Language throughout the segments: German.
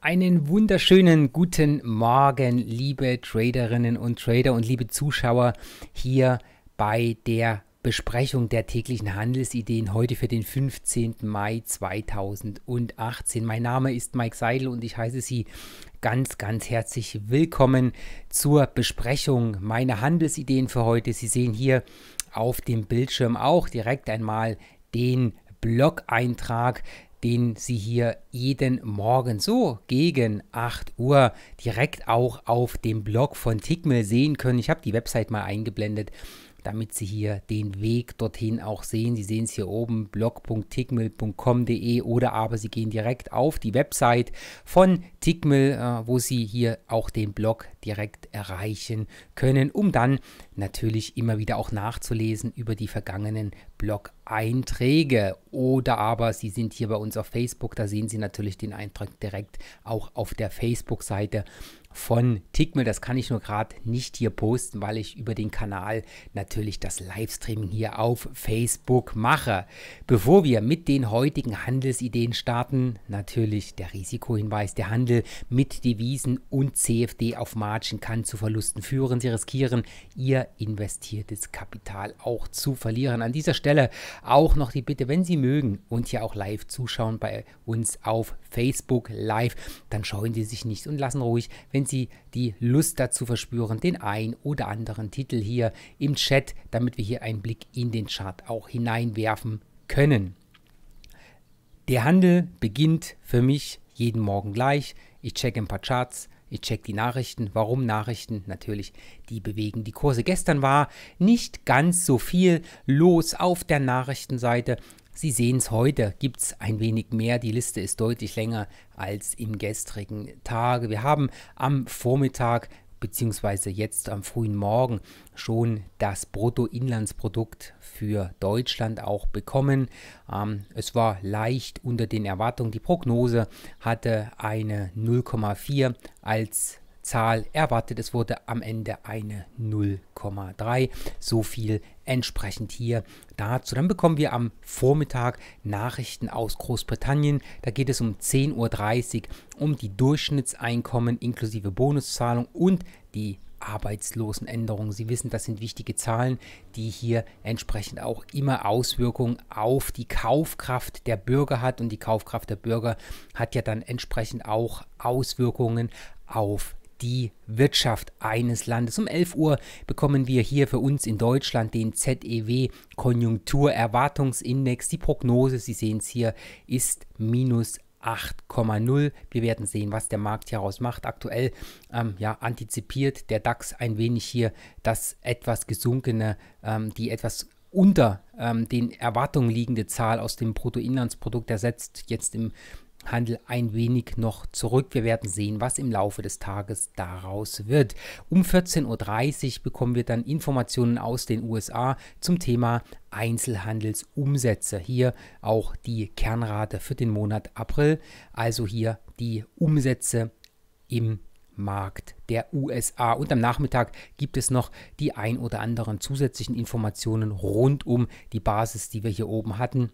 Einen wunderschönen guten Morgen, liebe Traderinnen und Trader und liebe Zuschauer hier bei der Besprechung der täglichen Handelsideen heute für den 15. Mai 2018. Mein Name ist Mike Seidel und ich heiße Sie ganz, ganz herzlich willkommen zur Besprechung meiner Handelsideen für heute. Sie sehen hier auf dem Bildschirm auch direkt einmal den Blog-Eintrag, den Sie hier jeden Morgen so gegen 8 Uhr direkt auch auf dem Blog von Tickmill sehen können. Ich habe die Website mal eingeblendet damit Sie hier den Weg dorthin auch sehen. Sie sehen es hier oben, blog.tickmill.com.de oder aber Sie gehen direkt auf die Website von Tickmill, äh, wo Sie hier auch den Blog direkt erreichen können, um dann natürlich immer wieder auch nachzulesen über die vergangenen Blog-Einträge. Oder aber Sie sind hier bei uns auf Facebook, da sehen Sie natürlich den Eintrag direkt auch auf der Facebook-Seite von Tickmill. Das kann ich nur gerade nicht hier posten, weil ich über den Kanal natürlich das Livestreaming hier auf Facebook mache. Bevor wir mit den heutigen Handelsideen starten, natürlich der Risikohinweis, der Handel mit Devisen und CFD auf Margin kann zu Verlusten führen. Sie riskieren ihr investiertes Kapital auch zu verlieren. An dieser Stelle auch noch die Bitte, wenn Sie mögen und hier auch live zuschauen bei uns auf Facebook Live, dann scheuen Sie sich nicht und lassen ruhig, wenn Sie die Lust dazu verspüren, den ein oder anderen Titel hier im Chat, damit wir hier einen Blick in den Chart auch hineinwerfen können. Der Handel beginnt für mich jeden Morgen gleich. Ich checke ein paar Charts, ich check die Nachrichten. Warum Nachrichten? Natürlich, die bewegen die Kurse. Gestern war nicht ganz so viel los auf der Nachrichtenseite. Sie sehen es heute, gibt es ein wenig mehr. Die Liste ist deutlich länger als im gestrigen Tage. Wir haben am Vormittag bzw. jetzt am frühen Morgen schon das Bruttoinlandsprodukt für Deutschland auch bekommen. Ähm, es war leicht unter den Erwartungen. Die Prognose hatte eine 0,4 als Zahl erwartet. Es wurde am Ende eine 0,3. So viel entsprechend hier dazu. Dann bekommen wir am Vormittag Nachrichten aus Großbritannien. Da geht es um 10.30 Uhr um die Durchschnittseinkommen inklusive Bonuszahlung und die Arbeitslosenänderung. Sie wissen, das sind wichtige Zahlen, die hier entsprechend auch immer Auswirkungen auf die Kaufkraft der Bürger hat. Und die Kaufkraft der Bürger hat ja dann entsprechend auch Auswirkungen auf die Wirtschaft eines Landes. Um 11 Uhr bekommen wir hier für uns in Deutschland den ZEW Konjunkturerwartungsindex. Die Prognose, Sie sehen es hier, ist minus 8,0. Wir werden sehen, was der Markt hieraus macht. Aktuell ähm, ja, antizipiert der DAX ein wenig hier das etwas gesunkene, ähm, die etwas unter ähm, den Erwartungen liegende Zahl aus dem Bruttoinlandsprodukt ersetzt jetzt im Handel ein wenig noch zurück. Wir werden sehen, was im Laufe des Tages daraus wird. Um 14.30 Uhr bekommen wir dann Informationen aus den USA zum Thema Einzelhandelsumsätze. Hier auch die Kernrate für den Monat April, also hier die Umsätze im Markt der USA. Und am Nachmittag gibt es noch die ein oder anderen zusätzlichen Informationen rund um die Basis, die wir hier oben hatten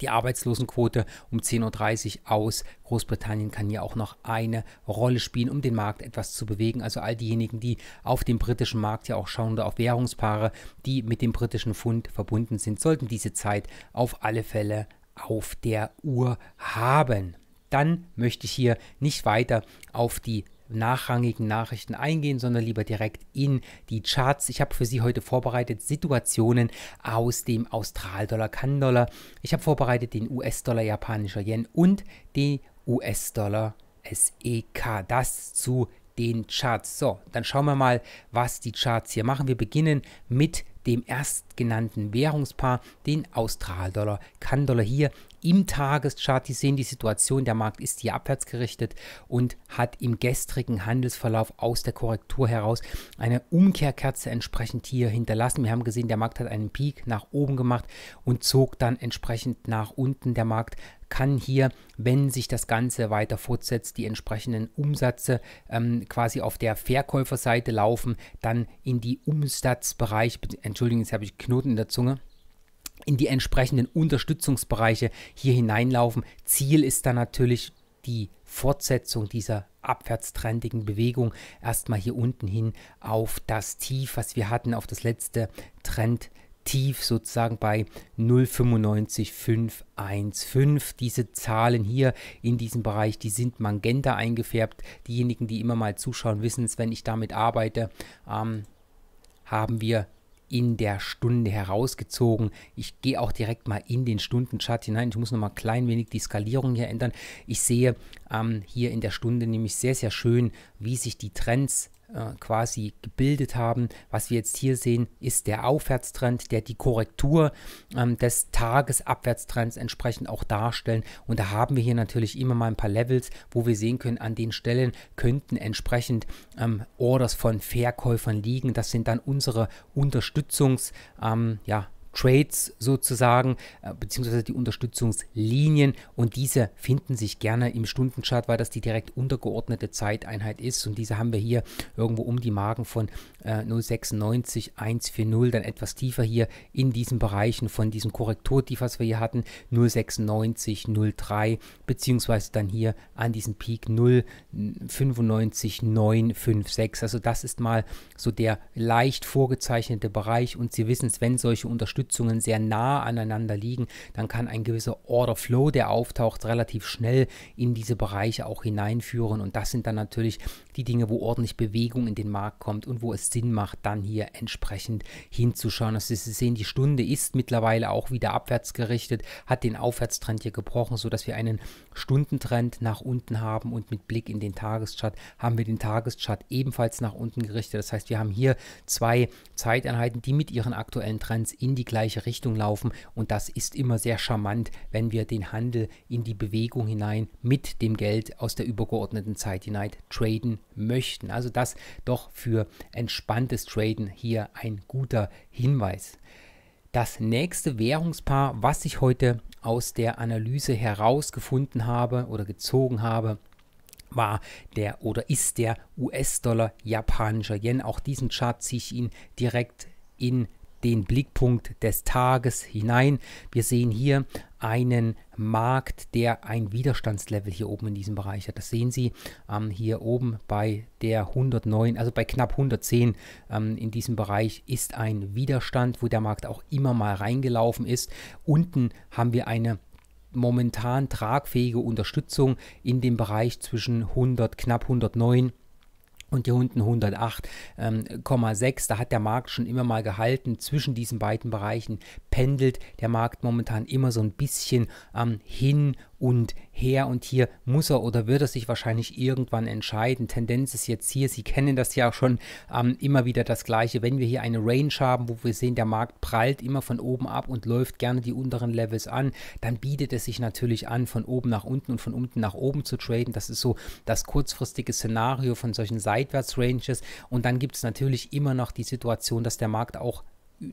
die Arbeitslosenquote um 10.30 Uhr aus. Großbritannien kann ja auch noch eine Rolle spielen, um den Markt etwas zu bewegen. Also all diejenigen, die auf dem britischen Markt ja auch schauen oder auf Währungspaare, die mit dem britischen Pfund verbunden sind, sollten diese Zeit auf alle Fälle auf der Uhr haben dann möchte ich hier nicht weiter auf die nachrangigen Nachrichten eingehen, sondern lieber direkt in die Charts. Ich habe für Sie heute vorbereitet Situationen aus dem Australdollar, Kann-Dollar. Ich habe vorbereitet den US-Dollar, japanischer Yen und den US-Dollar SEK. Das zu den Charts. So, dann schauen wir mal, was die Charts hier machen. Wir beginnen mit dem erstgenannten Währungspaar, den Australdollar, Kann-Dollar. Hier im Tageschart, die sehen die Situation, der Markt ist hier abwärts gerichtet und hat im gestrigen Handelsverlauf aus der Korrektur heraus eine Umkehrkerze entsprechend hier hinterlassen. Wir haben gesehen, der Markt hat einen Peak nach oben gemacht und zog dann entsprechend nach unten. Der Markt kann hier, wenn sich das Ganze weiter fortsetzt, die entsprechenden Umsätze ähm, quasi auf der Verkäuferseite laufen, dann in die Umsatzbereich, Entschuldigung, jetzt habe ich Knoten in der Zunge, in die entsprechenden Unterstützungsbereiche hier hineinlaufen. Ziel ist dann natürlich die Fortsetzung dieser abwärtstrendigen Bewegung erstmal hier unten hin auf das Tief, was wir hatten, auf das letzte Trend. Tief sozusagen bei 0,95515. Diese Zahlen hier in diesem Bereich, die sind magenta eingefärbt. Diejenigen, die immer mal zuschauen, wissen es, wenn ich damit arbeite, ähm, haben wir in der Stunde herausgezogen. Ich gehe auch direkt mal in den Stundenchart hinein. Ich muss noch mal ein klein wenig die Skalierung hier ändern. Ich sehe ähm, hier in der Stunde nämlich sehr, sehr schön, wie sich die Trends äh, quasi gebildet haben. Was wir jetzt hier sehen, ist der Aufwärtstrend, der die Korrektur ähm, des Tagesabwärtstrends entsprechend auch darstellen. Und da haben wir hier natürlich immer mal ein paar Levels, wo wir sehen können, an den Stellen könnten entsprechend ähm, Orders von Verkäufern liegen. Das sind dann unsere Unterstützungs, ähm, ja, Trades sozusagen, äh, beziehungsweise die Unterstützungslinien und diese finden sich gerne im Stundenchart, weil das die direkt untergeordnete Zeiteinheit ist und diese haben wir hier irgendwo um die Marken von äh, 096, 140, dann etwas tiefer hier in diesen Bereichen von diesem Korrekturtief, was wir hier hatten, 096, 03, beziehungsweise dann hier an diesem Peak 095, 956. Also das ist mal so der leicht vorgezeichnete Bereich und Sie wissen es, wenn solche Unterstützungslinien Unterstützungen sehr nah aneinander liegen, dann kann ein gewisser Order Flow, der auftaucht, relativ schnell in diese Bereiche auch hineinführen. Und das sind dann natürlich die Dinge, wo ordentlich Bewegung in den Markt kommt und wo es Sinn macht, dann hier entsprechend hinzuschauen. Also Sie sehen, die Stunde ist mittlerweile auch wieder abwärts gerichtet, hat den Aufwärtstrend hier gebrochen, sodass wir einen Stundentrend nach unten haben und mit Blick in den Tageschart haben wir den Tageschart ebenfalls nach unten gerichtet. Das heißt, wir haben hier zwei Zeiteinheiten, die mit ihren aktuellen Trends in die gleiche Richtung laufen. Und das ist immer sehr charmant, wenn wir den Handel in die Bewegung hinein mit dem Geld aus der übergeordneten Zeit hinein traden möchten. Also das doch für entspanntes Traden hier ein guter Hinweis. Das nächste Währungspaar, was ich heute aus der Analyse herausgefunden habe oder gezogen habe, war der oder ist der US-Dollar japanischer Yen. Auch diesen Chart ziehe ich Ihnen direkt in den Blickpunkt des Tages hinein. Wir sehen hier einen Markt, der ein Widerstandslevel hier oben in diesem Bereich hat. Das sehen Sie ähm, hier oben bei der 109, also bei knapp 110 ähm, in diesem Bereich ist ein Widerstand, wo der Markt auch immer mal reingelaufen ist. Unten haben wir eine momentan tragfähige Unterstützung in dem Bereich zwischen 100, knapp 109 und hier unten 108,6. da hat der Markt schon immer mal gehalten. Zwischen diesen beiden Bereichen pendelt der Markt momentan immer so ein bisschen ähm, hin und her. Und hier muss er oder wird er sich wahrscheinlich irgendwann entscheiden. Tendenz ist jetzt hier, Sie kennen das ja auch schon, ähm, immer wieder das Gleiche. Wenn wir hier eine Range haben, wo wir sehen, der Markt prallt immer von oben ab und läuft gerne die unteren Levels an, dann bietet es sich natürlich an, von oben nach unten und von unten nach oben zu traden. Das ist so das kurzfristige Szenario von solchen Seitwärtsranges. Und dann gibt es natürlich immer noch die Situation, dass der Markt auch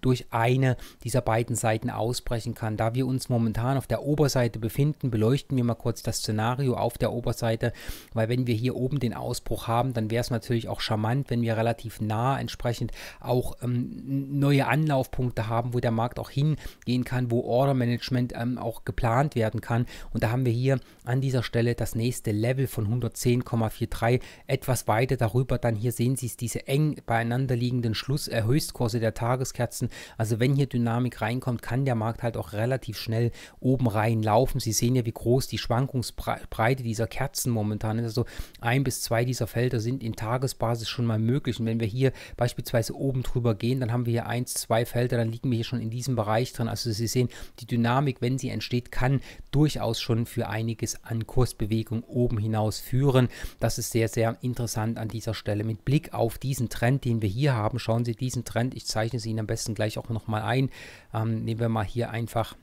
durch eine dieser beiden Seiten ausbrechen kann. Da wir uns momentan auf der Oberseite befinden, beleuchten wir mal kurz das Szenario auf der Oberseite, weil wenn wir hier oben den Ausbruch haben, dann wäre es natürlich auch charmant, wenn wir relativ nah entsprechend auch ähm, neue Anlaufpunkte haben, wo der Markt auch hingehen kann, wo Order Management ähm, auch geplant werden kann. Und da haben wir hier an dieser Stelle das nächste Level von 110,43 etwas weiter darüber. Dann hier sehen Sie es, diese eng beieinander liegenden Schluss, äh, Höchstkurse der Tageskerze Abwärtsen. Also wenn hier Dynamik reinkommt, kann der Markt halt auch relativ schnell oben reinlaufen. Sie sehen ja, wie groß die Schwankungsbreite dieser Kerzen momentan ist. Also ein bis zwei dieser Felder sind in Tagesbasis schon mal möglich. Und wenn wir hier beispielsweise oben drüber gehen, dann haben wir hier eins, zwei Felder, dann liegen wir hier schon in diesem Bereich drin. Also Sie sehen, die Dynamik, wenn sie entsteht, kann durchaus schon für einiges an Kursbewegung oben hinaus führen. Das ist sehr, sehr interessant an dieser Stelle. Mit Blick auf diesen Trend, den wir hier haben, schauen Sie diesen Trend, ich zeichne es Ihnen am besten besten gleich auch nochmal ein. Ähm, nehmen wir mal hier einfach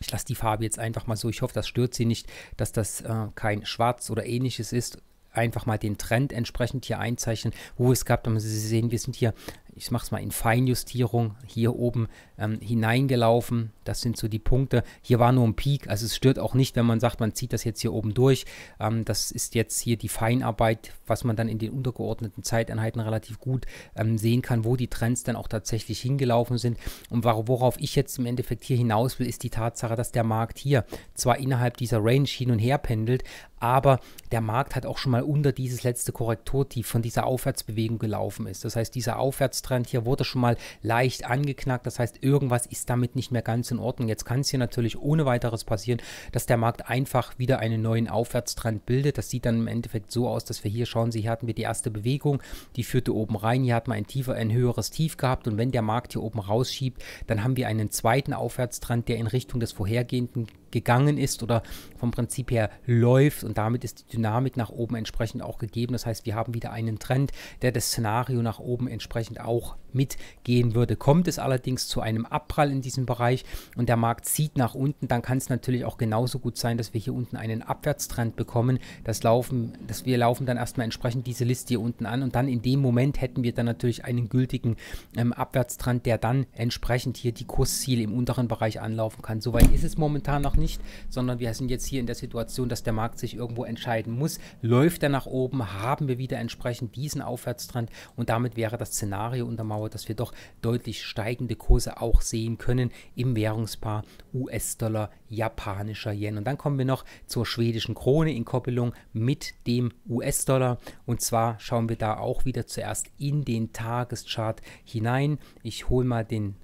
ich lasse die Farbe jetzt einfach mal so. Ich hoffe, das stört Sie nicht, dass das äh, kein Schwarz oder ähnliches ist. Einfach mal den Trend entsprechend hier einzeichnen, wo es gab. Damit Sie sehen, wir sind hier ich mache es mal in Feinjustierung, hier oben ähm, hineingelaufen. Das sind so die Punkte. Hier war nur ein Peak, also es stört auch nicht, wenn man sagt, man zieht das jetzt hier oben durch. Ähm, das ist jetzt hier die Feinarbeit, was man dann in den untergeordneten Zeiteinheiten relativ gut ähm, sehen kann, wo die Trends dann auch tatsächlich hingelaufen sind. Und worauf ich jetzt im Endeffekt hier hinaus will, ist die Tatsache, dass der Markt hier zwar innerhalb dieser Range hin und her pendelt, aber der Markt hat auch schon mal unter dieses letzte Korrekturtief von dieser Aufwärtsbewegung gelaufen ist. Das heißt, dieser Aufwärtstrend Rechtsrand hier wurde schon mal leicht angeknackt. Das heißt, irgendwas ist damit nicht mehr ganz in Ordnung. Jetzt kann es hier natürlich ohne weiteres passieren, dass der Markt einfach wieder einen neuen Aufwärtstrend bildet. Das sieht dann im Endeffekt so aus, dass wir hier schauen Sie, hier hatten wir die erste Bewegung, die führte oben rein. Hier hat man ein tiefer, ein höheres Tief gehabt. Und wenn der Markt hier oben rausschiebt, dann haben wir einen zweiten Aufwärtstrend, der in Richtung des vorhergehenden gegangen ist oder vom Prinzip her läuft und damit ist die Dynamik nach oben entsprechend auch gegeben. Das heißt, wir haben wieder einen Trend, der das Szenario nach oben entsprechend auch mitgehen würde. Kommt es allerdings zu einem Abprall in diesem Bereich und der Markt zieht nach unten, dann kann es natürlich auch genauso gut sein, dass wir hier unten einen Abwärtstrend bekommen. Das laufen, dass wir laufen dann erstmal entsprechend diese Liste hier unten an und dann in dem Moment hätten wir dann natürlich einen gültigen ähm, Abwärtstrend, der dann entsprechend hier die Kursziele im unteren Bereich anlaufen kann. Soweit ist es momentan noch nicht, sondern wir sind jetzt hier in der Situation, dass der Markt sich irgendwo entscheiden muss. Läuft er nach oben, haben wir wieder entsprechend diesen Aufwärtstrend und damit wäre das Szenario untermauert, dass wir doch deutlich steigende Kurse auch sehen können im Währungspaar US-Dollar, japanischer Yen. Und dann kommen wir noch zur schwedischen Krone in Koppelung mit dem US-Dollar und zwar schauen wir da auch wieder zuerst in den Tageschart hinein. Ich hole mal den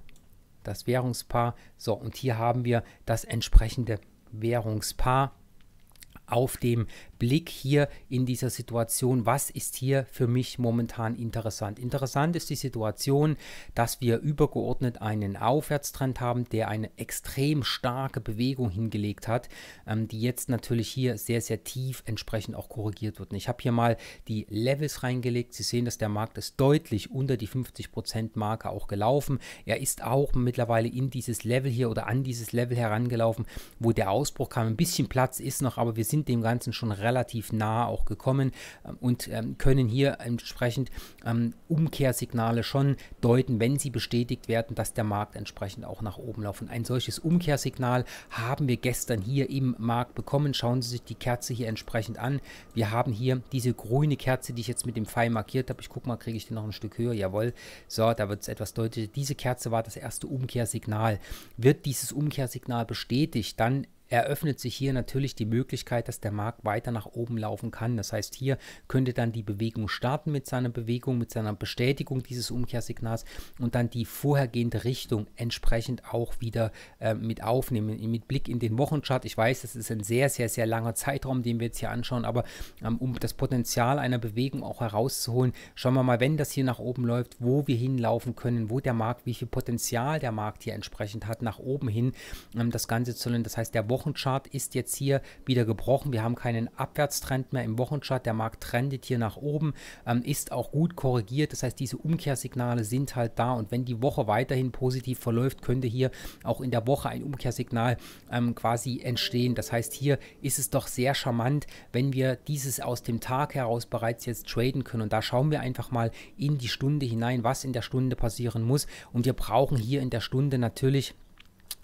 das Währungspaar. So, und hier haben wir das entsprechende Währungspaar auf dem Blick hier in dieser Situation, was ist hier für mich momentan interessant. Interessant ist die Situation, dass wir übergeordnet einen Aufwärtstrend haben, der eine extrem starke Bewegung hingelegt hat, ähm, die jetzt natürlich hier sehr, sehr tief entsprechend auch korrigiert wird. Und ich habe hier mal die Levels reingelegt. Sie sehen, dass der Markt ist deutlich unter die 50% Marke auch gelaufen. Er ist auch mittlerweile in dieses Level hier oder an dieses Level herangelaufen, wo der Ausbruch kam. Ein bisschen Platz ist noch, aber wir sind dem Ganzen schon relativ relativ nah auch gekommen ähm, und ähm, können hier entsprechend ähm, Umkehrsignale schon deuten, wenn sie bestätigt werden, dass der Markt entsprechend auch nach oben laufen. Ein solches Umkehrsignal haben wir gestern hier im Markt bekommen. Schauen Sie sich die Kerze hier entsprechend an. Wir haben hier diese grüne Kerze, die ich jetzt mit dem Pfeil markiert habe. Ich gucke mal, kriege ich die noch ein Stück höher? Jawohl. So, da wird es etwas deutlicher. Diese Kerze war das erste Umkehrsignal. Wird dieses Umkehrsignal bestätigt, dann eröffnet sich hier natürlich die Möglichkeit, dass der Markt weiter nach oben laufen kann. Das heißt, hier könnte dann die Bewegung starten mit seiner Bewegung, mit seiner Bestätigung dieses Umkehrsignals und dann die vorhergehende Richtung entsprechend auch wieder äh, mit aufnehmen. Mit Blick in den Wochenchart, ich weiß, das ist ein sehr, sehr, sehr langer Zeitraum, den wir jetzt hier anschauen, aber ähm, um das Potenzial einer Bewegung auch herauszuholen, schauen wir mal, wenn das hier nach oben läuft, wo wir hinlaufen können, wo der Markt, wie viel Potenzial der Markt hier entsprechend hat, nach oben hin ähm, das Ganze zu nennen. Das heißt, der Wochen Wochenchart ist jetzt hier wieder gebrochen. Wir haben keinen Abwärtstrend mehr im Wochenchart. Der Markt trendet hier nach oben, ähm, ist auch gut korrigiert. Das heißt, diese Umkehrsignale sind halt da. Und wenn die Woche weiterhin positiv verläuft, könnte hier auch in der Woche ein Umkehrsignal ähm, quasi entstehen. Das heißt, hier ist es doch sehr charmant, wenn wir dieses aus dem Tag heraus bereits jetzt traden können. Und da schauen wir einfach mal in die Stunde hinein, was in der Stunde passieren muss. Und wir brauchen hier in der Stunde natürlich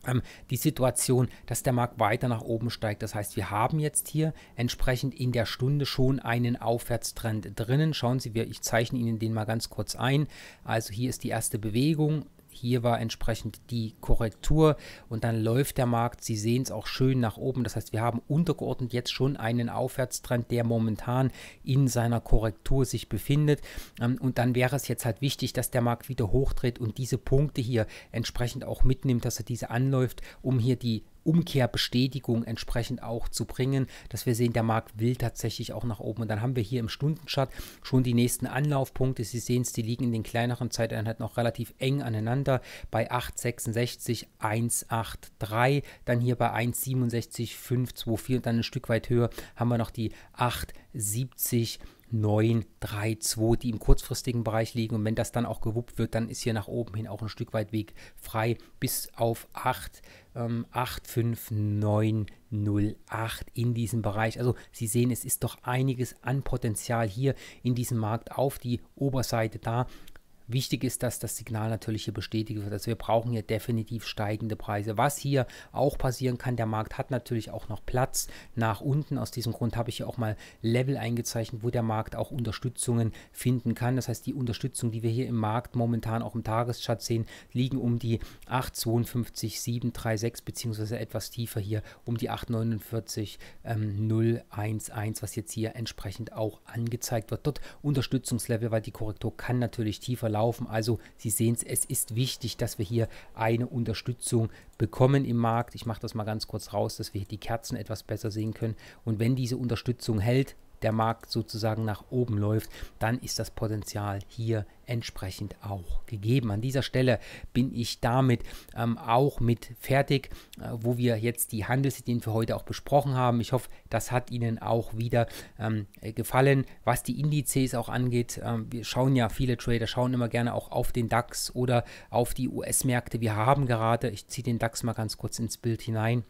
ähm, die Situation, dass der Markt weiter nach oben steigt. Das heißt, wir haben jetzt hier entsprechend in der Stunde schon einen Aufwärtstrend drinnen. Schauen Sie, ich zeichne Ihnen den mal ganz kurz ein. Also hier ist die erste Bewegung hier war entsprechend die Korrektur und dann läuft der Markt. Sie sehen es auch schön nach oben. Das heißt, wir haben untergeordnet jetzt schon einen Aufwärtstrend, der momentan in seiner Korrektur sich befindet. Ähm, und dann wäre es jetzt halt wichtig, dass der Markt wieder hochdreht und diese Punkte hier entsprechend auch mitnimmt, dass er diese anläuft, um hier die Umkehrbestätigung entsprechend auch zu bringen, dass wir sehen, der Markt will tatsächlich auch nach oben. Und dann haben wir hier im Stundenchart schon die nächsten Anlaufpunkte. Sie sehen es, die liegen in den kleineren Zeiteinheiten noch relativ eng aneinander bei 8,66, 1,83, dann hier bei 1,67, 5,24 und dann ein Stück weit höher haben wir noch die 8,70. 9, 3, 2, die im kurzfristigen Bereich liegen. Und wenn das dann auch gewuppt wird, dann ist hier nach oben hin auch ein Stück weit Weg frei bis auf 8, ähm, 8, 5, 9, 0, 8 in diesem Bereich. Also Sie sehen, es ist doch einiges an Potenzial hier in diesem Markt auf die Oberseite da. Wichtig ist, dass das Signal natürlich hier bestätigt wird. Also wir brauchen hier definitiv steigende Preise. Was hier auch passieren kann, der Markt hat natürlich auch noch Platz nach unten. Aus diesem Grund habe ich hier auch mal Level eingezeichnet, wo der Markt auch Unterstützungen finden kann. Das heißt, die Unterstützung, die wir hier im Markt momentan auch im Tageschart sehen, liegen um die 8,52736 beziehungsweise etwas tiefer hier um die 8,49011, ähm, was jetzt hier entsprechend auch angezeigt wird. Dort Unterstützungslevel, weil die Korrektur kann natürlich tiefer laufen laufen. Also Sie sehen es, es ist wichtig, dass wir hier eine Unterstützung bekommen im Markt. Ich mache das mal ganz kurz raus, dass wir die Kerzen etwas besser sehen können. Und wenn diese Unterstützung hält, der Markt sozusagen nach oben läuft, dann ist das Potenzial hier entsprechend auch gegeben. An dieser Stelle bin ich damit ähm, auch mit fertig, äh, wo wir jetzt die Handelsideen für heute auch besprochen haben. Ich hoffe, das hat Ihnen auch wieder ähm, gefallen, was die Indizes auch angeht. Ähm, wir schauen ja, viele Trader schauen immer gerne auch auf den DAX oder auf die US-Märkte. Wir haben gerade, ich ziehe den DAX mal ganz kurz ins Bild hinein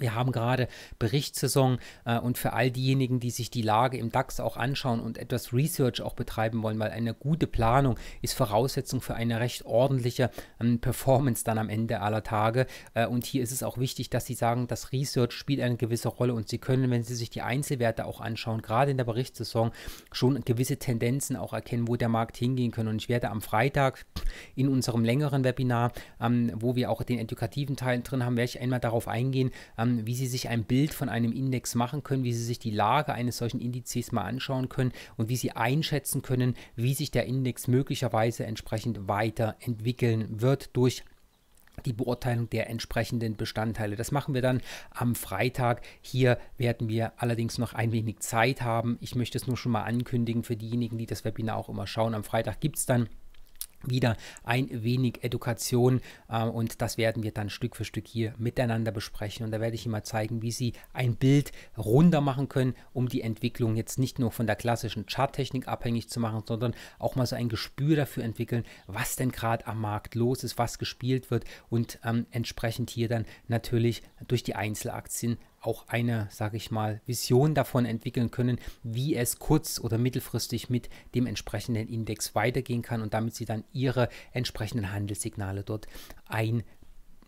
wir haben gerade Berichtssaison äh, und für all diejenigen, die sich die Lage im DAX auch anschauen und etwas Research auch betreiben wollen, weil eine gute Planung ist Voraussetzung für eine recht ordentliche ähm, Performance dann am Ende aller Tage. Äh, und hier ist es auch wichtig, dass Sie sagen, das Research spielt eine gewisse Rolle und Sie können, wenn Sie sich die Einzelwerte auch anschauen, gerade in der Berichtssaison schon gewisse Tendenzen auch erkennen, wo der Markt hingehen kann. Und ich werde am Freitag in unserem längeren Webinar, ähm, wo wir auch den edukativen Teil drin haben, werde ich einmal darauf eingehen, ähm, ähm, wie sie sich ein Bild von einem Index machen können, wie sie sich die Lage eines solchen Indizes mal anschauen können und wie sie einschätzen können, wie sich der Index möglicherweise entsprechend weiterentwickeln wird durch die Beurteilung der entsprechenden Bestandteile. Das machen wir dann am Freitag. Hier werden wir allerdings noch ein wenig Zeit haben. Ich möchte es nur schon mal ankündigen für diejenigen, die das Webinar auch immer schauen. Am Freitag gibt es dann wieder ein wenig Education äh, und das werden wir dann Stück für Stück hier miteinander besprechen und da werde ich Ihnen mal zeigen, wie Sie ein Bild runder machen können, um die Entwicklung jetzt nicht nur von der klassischen Charttechnik abhängig zu machen, sondern auch mal so ein Gespür dafür entwickeln, was denn gerade am Markt los ist, was gespielt wird und ähm, entsprechend hier dann natürlich durch die Einzelaktien auch eine, sage ich mal, Vision davon entwickeln können, wie es kurz- oder mittelfristig mit dem entsprechenden Index weitergehen kann und damit sie dann ihre entsprechenden Handelssignale dort einsetzen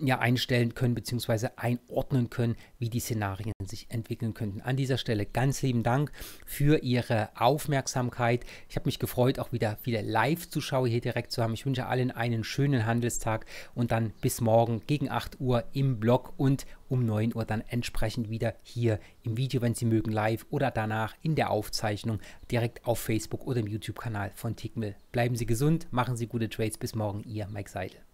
ja, einstellen können bzw. einordnen können, wie die Szenarien sich entwickeln könnten. An dieser Stelle ganz lieben Dank für Ihre Aufmerksamkeit. Ich habe mich gefreut, auch wieder viele Live-Zuschauer hier direkt zu haben. Ich wünsche allen einen schönen Handelstag und dann bis morgen gegen 8 Uhr im Blog und um 9 Uhr dann entsprechend wieder hier im Video, wenn Sie mögen, live oder danach in der Aufzeichnung direkt auf Facebook oder im YouTube-Kanal von Tickmill. Bleiben Sie gesund, machen Sie gute Trades. Bis morgen, Ihr Mike Seidel.